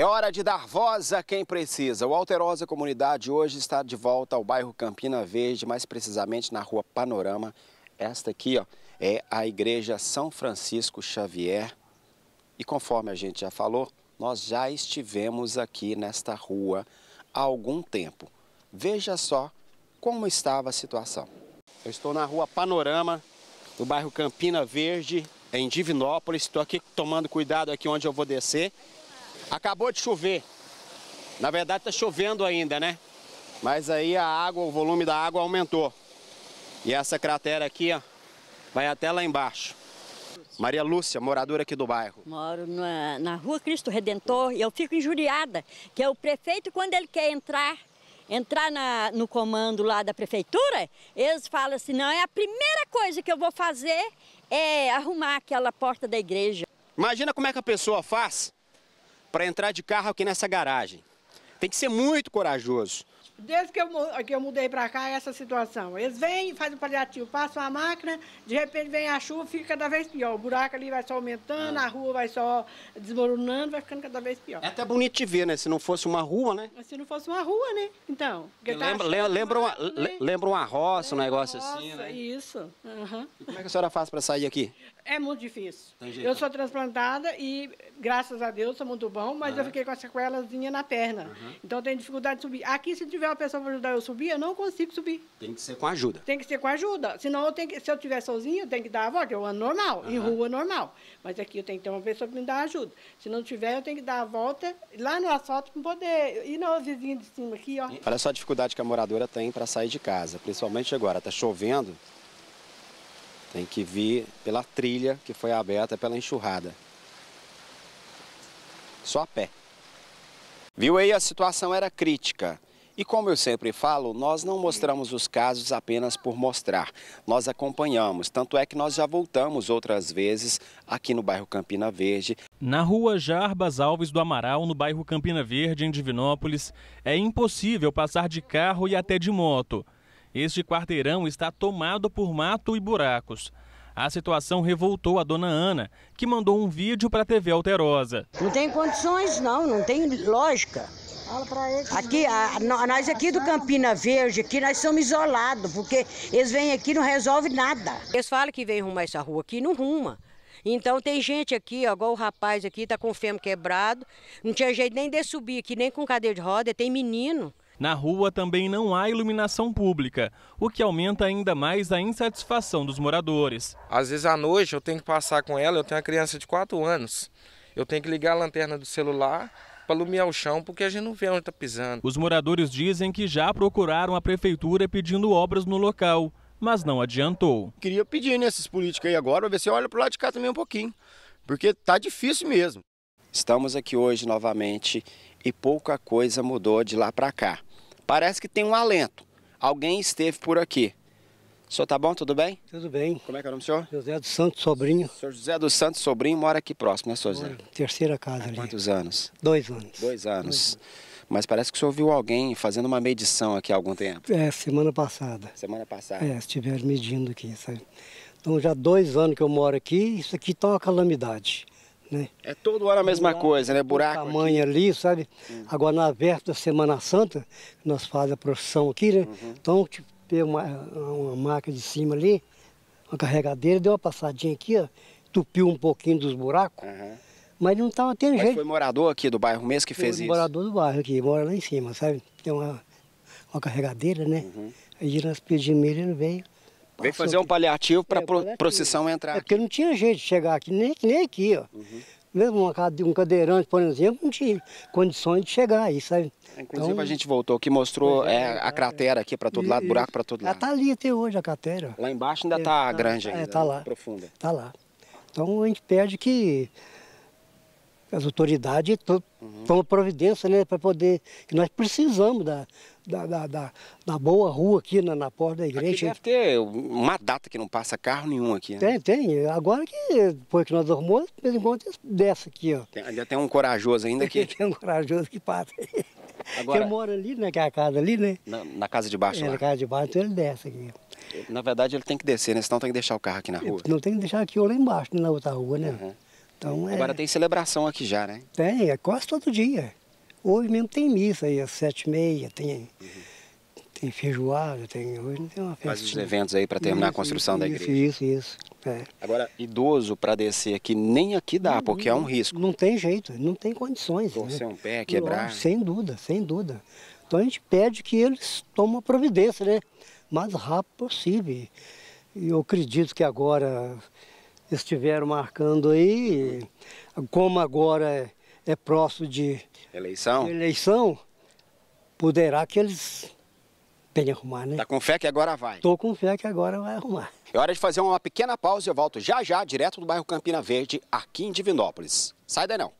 É hora de dar voz a quem precisa. O Alterosa Comunidade hoje está de volta ao bairro Campina Verde, mais precisamente na rua Panorama. Esta aqui ó, é a Igreja São Francisco Xavier. E conforme a gente já falou, nós já estivemos aqui nesta rua há algum tempo. Veja só como estava a situação. Eu estou na rua Panorama, do bairro Campina Verde, em Divinópolis. Estou aqui tomando cuidado aqui onde eu vou descer Acabou de chover. Na verdade está chovendo ainda, né? Mas aí a água, o volume da água aumentou. E essa cratera aqui, ó, vai até lá embaixo. Maria Lúcia, moradora aqui do bairro. Moro na, na rua Cristo Redentor e eu fico injuriada, que é o prefeito, quando ele quer entrar, entrar na, no comando lá da prefeitura, eles falam assim, não, é a primeira coisa que eu vou fazer é arrumar aquela porta da igreja. Imagina como é que a pessoa faz para entrar de carro aqui nessa garagem. Tem que ser muito corajoso desde que eu, que eu mudei para cá, é essa situação. Eles vêm, fazem o paliativo, passam a máquina, de repente vem a chuva, fica cada vez pior. O buraco ali vai só aumentando, ah. a rua vai só desmoronando, vai ficando cada vez pior. É até bonito de ver, né? Se não fosse uma rua, né? Se não fosse uma rua, né? Então. Lembra, tá lembra, uma, né? lembra uma roça, lembra um negócio assim, roça, assim, né? Isso. Uhum. E como é que a senhora faz para sair aqui? É muito difícil. Eu né? sou transplantada e, graças a Deus, sou muito bom, mas ah. eu fiquei com a sequelazinha na perna. Uhum. Então, tem dificuldade de subir. Aqui, se tiver uma pessoa para ajudar eu subir, eu não consigo subir. Tem que ser com ajuda. Tem que ser com ajuda. Senão, eu tenho que, se eu estiver sozinho eu tenho que dar a volta. Eu é ando normal, uhum. em rua normal. Mas aqui eu tenho que ter uma pessoa para me dar ajuda. Se não tiver, eu tenho que dar a volta lá no asfalto para poder ir na vizinha de cima aqui, ó. Olha só a dificuldade que a moradora tem para sair de casa, principalmente agora. Está chovendo, tem que vir pela trilha que foi aberta pela enxurrada. Só a pé. Viu aí? A situação era crítica. E como eu sempre falo, nós não mostramos os casos apenas por mostrar, nós acompanhamos. Tanto é que nós já voltamos outras vezes aqui no bairro Campina Verde. Na rua Jarbas Alves do Amaral, no bairro Campina Verde, em Divinópolis, é impossível passar de carro e até de moto. Este quarteirão está tomado por mato e buracos. A situação revoltou a dona Ana, que mandou um vídeo para a TV Alterosa. Não tem condições, não, não tem lógica. Aqui, a, nós aqui do Campina Verde, aqui nós somos isolados, porque eles vêm aqui e não resolvem nada. Eles falam que vem arrumar essa rua aqui não ruma. Então tem gente aqui, ó, igual o rapaz aqui, tá com o fêmur quebrado, não tinha jeito nem de subir aqui, nem com cadeira de roda, tem menino. Na rua também não há iluminação pública, o que aumenta ainda mais a insatisfação dos moradores. Às vezes à noite eu tenho que passar com ela, eu tenho uma criança de 4 anos. Eu tenho que ligar a lanterna do celular, para alumiar o chão, porque a gente não vê onde está pisando. Os moradores dizem que já procuraram a prefeitura pedindo obras no local, mas não adiantou. Queria pedir nesses né, políticos aí agora, para ver se olha para o lado de cá também um pouquinho, porque tá difícil mesmo. Estamos aqui hoje novamente e pouca coisa mudou de lá para cá. Parece que tem um alento. Alguém esteve por aqui, o senhor tá bom? Tudo bem? Tudo bem. Como é que é o nome do senhor? José dos Santos Sobrinho. O senhor José dos Santos Sobrinho mora aqui próximo, né, senhor José? Terceira casa Há ali. Quantos anos? Dois anos. Dois anos. Dois anos. Mas parece que o senhor viu alguém fazendo uma medição aqui há algum tempo. É, semana passada. Semana passada. É, estiveram medindo aqui, sabe? Então já dois anos que eu moro aqui, isso aqui tá uma calamidade. Né? É todo ano a mesma buraco, então, coisa, né? Buraco. Tamanho aqui. ali, sabe? Hum. Agora na véspera da Semana Santa, nós fazemos a profissão aqui, né? Uhum. Então, tipo, raspei uma, uma marca de cima ali, uma carregadeira, deu uma passadinha aqui, ó, tupiu um pouquinho dos buracos. Uhum. Mas não estava tendo mas jeito. foi morador aqui do bairro mesmo que fez foi isso? morador do bairro aqui, mora lá em cima, sabe? Tem uma, uma carregadeira, né? Uhum. Aí nós pedimos ele, ele veio. Veio fazer um paliativo para a é, pro, procissão entrar. É aqui. porque não tinha jeito de chegar aqui, nem, nem aqui, ó. Uhum. Mesmo uma casa de um cadeirante, por exemplo, não tinha condições de chegar aí, sabe? Inclusive então, a gente voltou aqui, mostrou é, é a cratera aqui para todo lado, buraco para todo lado. Ela está ali até hoje, a cratera. Lá embaixo ainda está é, tá, tá grande é, ainda, é, tá lá, profunda. Está lá. Então a gente pede que as autoridades to, uhum. tomam providência né, para poder. Que nós precisamos da, da, da, da, da boa rua aqui na, na, porta da igreja. Aqui deve ter uma data que não passa carro nenhum aqui. Né? Tem, tem. Agora que depois que nós arrumamos, de vez em quando desce aqui. Ó. Tem, ainda tem um corajoso ainda aqui. tem um corajoso que passa. Agora, ele mora ali, né? Que é a casa ali, né? Na, na casa de baixo. É, lá. na casa de baixo, então ele desce aqui. Na verdade, ele tem que descer, né? Senão tem que deixar o carro aqui na rua. Não tem que deixar aqui ou lá embaixo, né, na outra rua, né? Uhum. Então, é. Agora tem celebração aqui já, né? Tem, é quase todo dia. Hoje mesmo tem missa aí, às sete e meia, tem, uhum. tem feijoada, tem, hoje não tem uma festa. Faz os eventos aí para terminar isso, a construção isso, da igreja. Isso, isso, é. Agora, idoso para descer aqui, nem aqui dá, não, porque não, é um risco. Não tem jeito, não tem condições. Né? Torcer né? um pé, quebrar. Não, sem dúvida, sem dúvida. Então a gente pede que eles tomem a providência, né? Mais rápido possível. E eu acredito que agora estiveram marcando aí, como agora é, é próximo de eleição, eleição poderá que eles tenham arrumar, né? Tá com fé que agora vai? Tô com fé que agora vai arrumar. É hora de fazer uma pequena pausa e eu volto já já, direto do bairro Campina Verde, aqui em Divinópolis. Sai daí não.